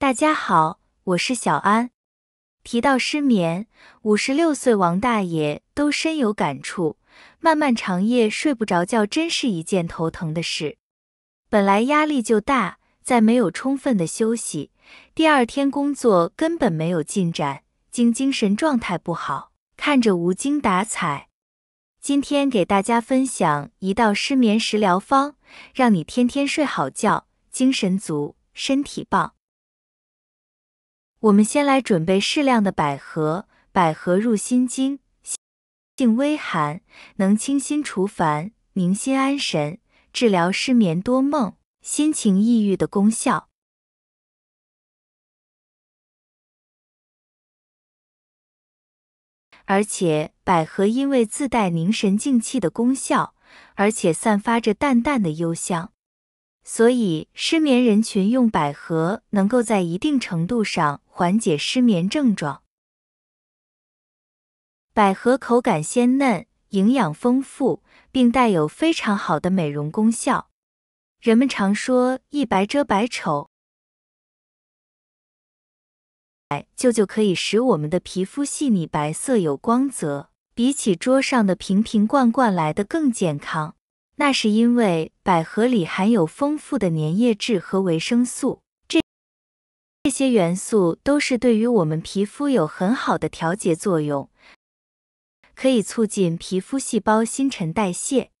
大家好，我是小安。提到失眠，五十六岁王大爷都深有感触。漫漫长夜睡不着觉，真是一件头疼的事。本来压力就大，再没有充分的休息，第二天工作根本没有进展，经精神状态不好，看着无精打采。今天给大家分享一道失眠食疗方，让你天天睡好觉，精神足，身体棒。我们先来准备适量的百合。百合入心经，性微寒，能清心除烦、宁心安神，治疗失眠多梦、心情抑郁的功效。而且，百合因为自带宁神静气的功效，而且散发着淡淡的幽香。所以，失眠人群用百合能够在一定程度上缓解失眠症状。百合口感鲜嫩，营养丰富，并带有非常好的美容功效。人们常说“一白遮百丑”，就就可以使我们的皮肤细腻、白色有光泽，比起桌上的瓶瓶罐罐来的更健康。那是因为百合里含有丰富的粘液质和维生素，这这些元素都是对于我们皮肤有很好的调节作用，可以促进皮肤细胞新陈代谢。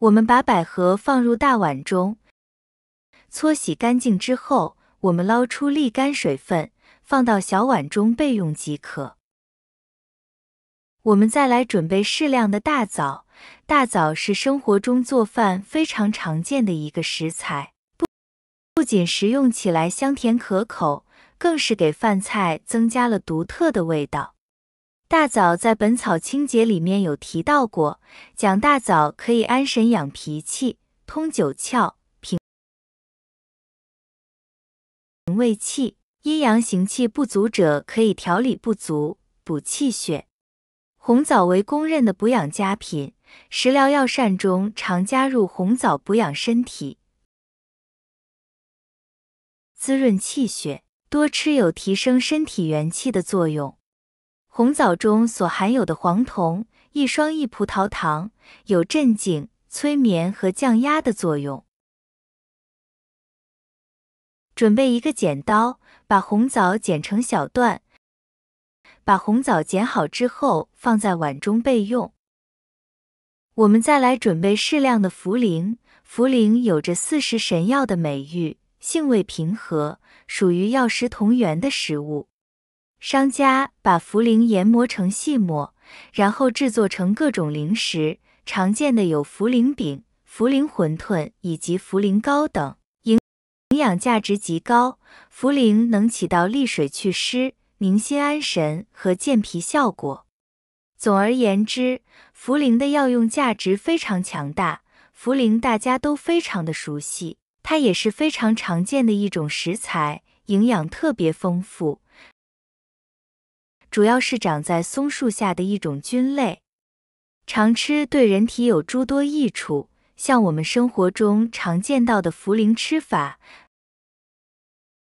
我们把百合放入大碗中，搓洗干净之后，我们捞出沥干水分，放到小碗中备用即可。我们再来准备适量的大枣。大枣是生活中做饭非常常见的一个食材，不不仅食用起来香甜可口，更是给饭菜增加了独特的味道。大枣在《本草清洁》里面有提到过，讲大枣可以安神养脾气，通九窍，平平胃气。阴阳行气不足者，可以调理不足，补气血。红枣为公认的补养佳品，食疗药膳中常加入红枣补养身体，滋润气血。多吃有提升身体元气的作用。红枣中所含有的黄酮、一双一葡萄糖，有镇静、催眠和降压的作用。准备一个剪刀，把红枣剪成小段。把红枣剪好之后，放在碗中备用。我们再来准备适量的茯苓。茯苓有着“四时神药”的美誉，性味平和，属于药食同源的食物。商家把茯苓研磨成细末，然后制作成各种零食，常见的有茯苓饼、茯苓馄饨以及茯苓糕等，营营养价值极高。茯苓能起到利水祛湿。宁心安神和健脾效果。总而言之，茯苓的药用价值非常强大。茯苓大家都非常的熟悉，它也是非常常见的一种食材，营养特别丰富。主要是长在松树下的一种菌类，常吃对人体有诸多益处。像我们生活中常见到的茯苓吃法，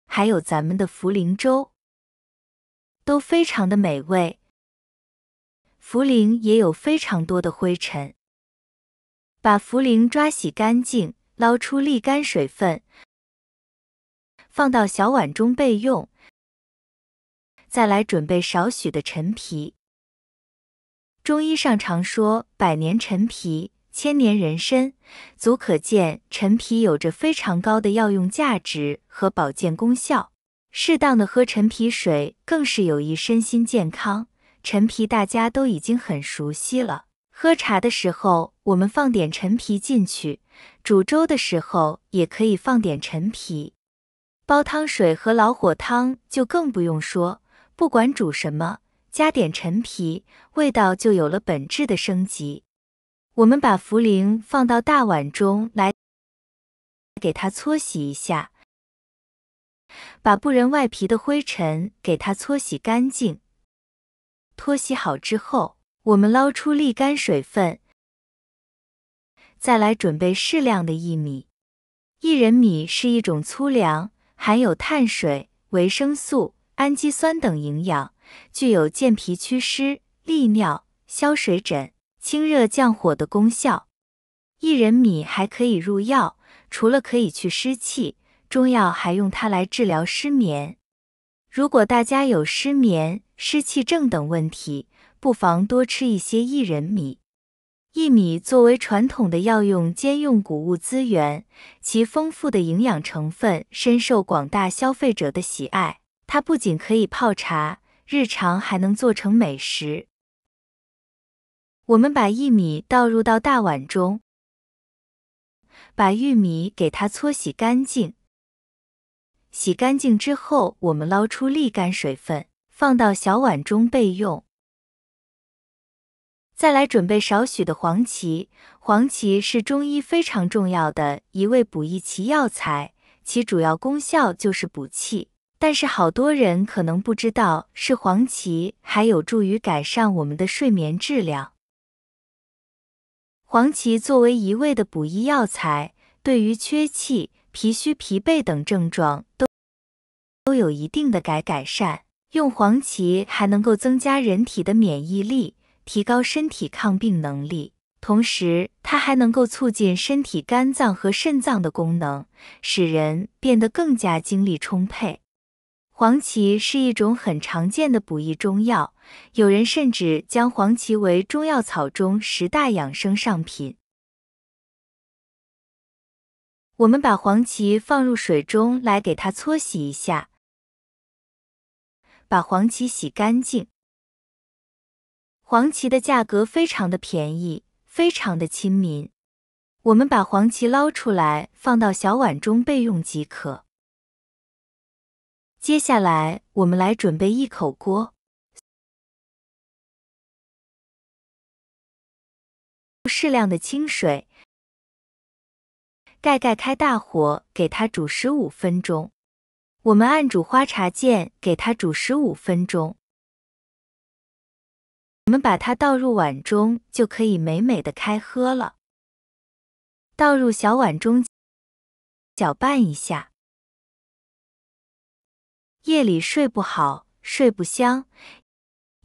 还有咱们的茯苓粥。都非常的美味，茯苓也有非常多的灰尘，把茯苓抓洗干净，捞出沥干水分，放到小碗中备用。再来准备少许的陈皮，中医上常说“百年陈皮，千年人参”，足可见陈皮有着非常高的药用价值和保健功效。适当的喝陈皮水更是有益身心健康。陈皮大家都已经很熟悉了，喝茶的时候我们放点陈皮进去，煮粥的时候也可以放点陈皮，煲汤水和老火汤就更不用说。不管煮什么，加点陈皮，味道就有了本质的升级。我们把茯苓放到大碗中来，给它搓洗一下。把布仁外皮的灰尘给它搓洗干净，搓洗好之后，我们捞出沥干水分。再来准备适量的薏米，薏仁米是一种粗粮，含有碳水、维生素、氨基酸等营养，具有健脾祛湿、利尿、消水疹、清热降火的功效。薏仁米还可以入药，除了可以去湿气。中药还用它来治疗失眠。如果大家有失眠、湿气症等问题，不妨多吃一些薏仁米。薏米作为传统的药用兼用谷物资源，其丰富的营养成分深受广大消费者的喜爱。它不仅可以泡茶，日常还能做成美食。我们把薏米倒入到大碗中，把玉米给它搓洗干净。洗干净之后，我们捞出沥干水分，放到小碗中备用。再来准备少许的黄芪，黄芪是中医非常重要的一味补益奇药材，其主要功效就是补气。但是好多人可能不知道，是黄芪还有助于改善我们的睡眠质量。黄芪作为一味的补益药材，对于缺气。脾虚、疲惫等症状都都有一定的改改善。用黄芪还能够增加人体的免疫力，提高身体抗病能力，同时它还能够促进身体肝脏和肾脏的功能，使人变得更加精力充沛。黄芪是一种很常见的补益中药，有人甚至将黄芪为中药草中十大养生上品。我们把黄芪放入水中来给它搓洗一下，把黄芪洗干净。黄芪的价格非常的便宜，非常的亲民。我们把黄芪捞出来，放到小碗中备用即可。接下来，我们来准备一口锅，适量的清水。盖盖，开大火，给它煮十五分钟。我们按煮花茶键，给它煮十五分钟。我们把它倒入碗中，就可以美美的开喝了。倒入小碗中，搅拌一下。夜里睡不好、睡不香、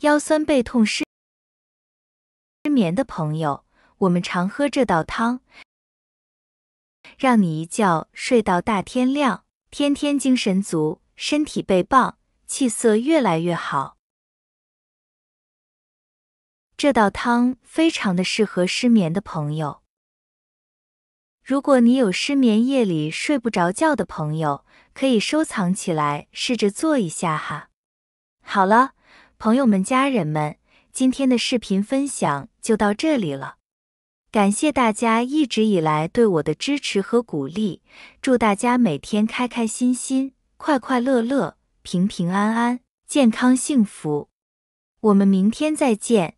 腰酸背痛、失失眠的朋友，我们常喝这道汤。让你一觉睡到大天亮，天天精神足，身体倍棒，气色越来越好。这道汤非常的适合失眠的朋友。如果你有失眠夜里睡不着觉的朋友，可以收藏起来试着做一下哈。好了，朋友们、家人们，今天的视频分享就到这里了。感谢大家一直以来对我的支持和鼓励，祝大家每天开开心心、快快乐乐、平平安安、健康幸福。我们明天再见。